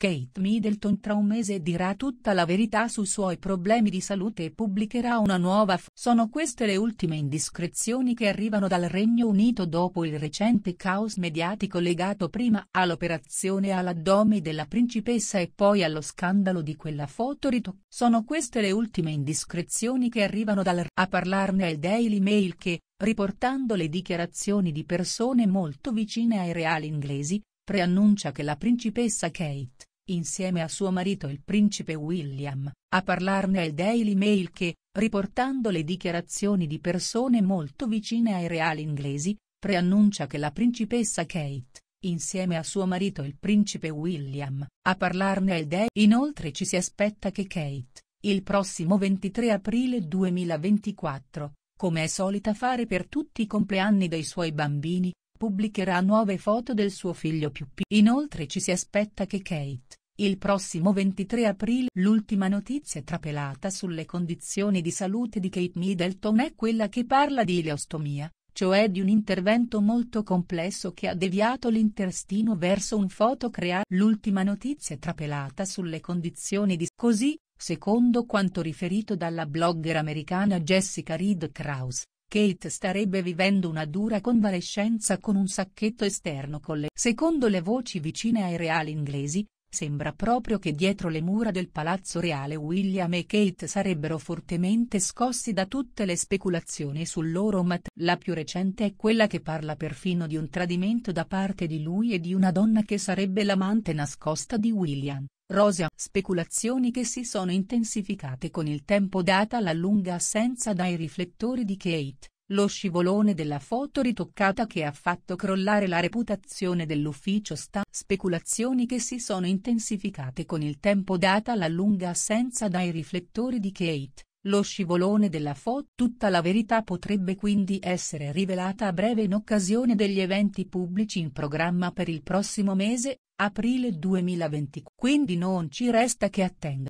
Kate Middleton tra un mese dirà tutta la verità sui suoi problemi di salute e pubblicherà una nuova f Sono queste le ultime indiscrezioni che arrivano dal Regno Unito dopo il recente caos mediatico legato prima all'operazione all'addome della principessa e poi allo scandalo di quella foto rito. Sono queste le ultime indiscrezioni che arrivano dal r- A parlarne al Daily Mail che, riportando le dichiarazioni di persone molto vicine ai reali inglesi, preannuncia che la principessa Kate insieme a suo marito il principe William, a parlarne al Daily Mail che, riportando le dichiarazioni di persone molto vicine ai reali inglesi, preannuncia che la principessa Kate, insieme a suo marito il principe William, a parlarne al Daily Inoltre ci si aspetta che Kate, il prossimo 23 aprile 2024, come è solita fare per tutti i compleanni dei suoi bambini, pubblicherà nuove foto del suo figlio più piccolo. Inoltre ci si aspetta che Kate, il prossimo 23 aprile. L'ultima notizia trapelata sulle condizioni di salute di Kate Middleton è quella che parla di ileostomia, cioè di un intervento molto complesso che ha deviato l'intestino verso un foto creato. L'ultima notizia trapelata sulle condizioni di così, secondo quanto riferito dalla blogger americana Jessica Reed Krause, Kate starebbe vivendo una dura convalescenza con un sacchetto esterno con le... Secondo le voci vicine ai reali inglesi, sembra proprio che dietro le mura del palazzo reale William e Kate sarebbero fortemente scossi da tutte le speculazioni sul loro mat. La più recente è quella che parla perfino di un tradimento da parte di lui e di una donna che sarebbe l'amante nascosta di William. Rosa, speculazioni che si sono intensificate con il tempo data la lunga assenza dai riflettori di Kate, lo scivolone della foto ritoccata che ha fatto crollare la reputazione dell'ufficio sta. Speculazioni che si sono intensificate con il tempo data la lunga assenza dai riflettori di Kate, lo scivolone della FO Tutta la verità potrebbe quindi essere rivelata a breve in occasione degli eventi pubblici in programma per il prossimo mese, aprile 2020. Quindi non ci resta che attendere.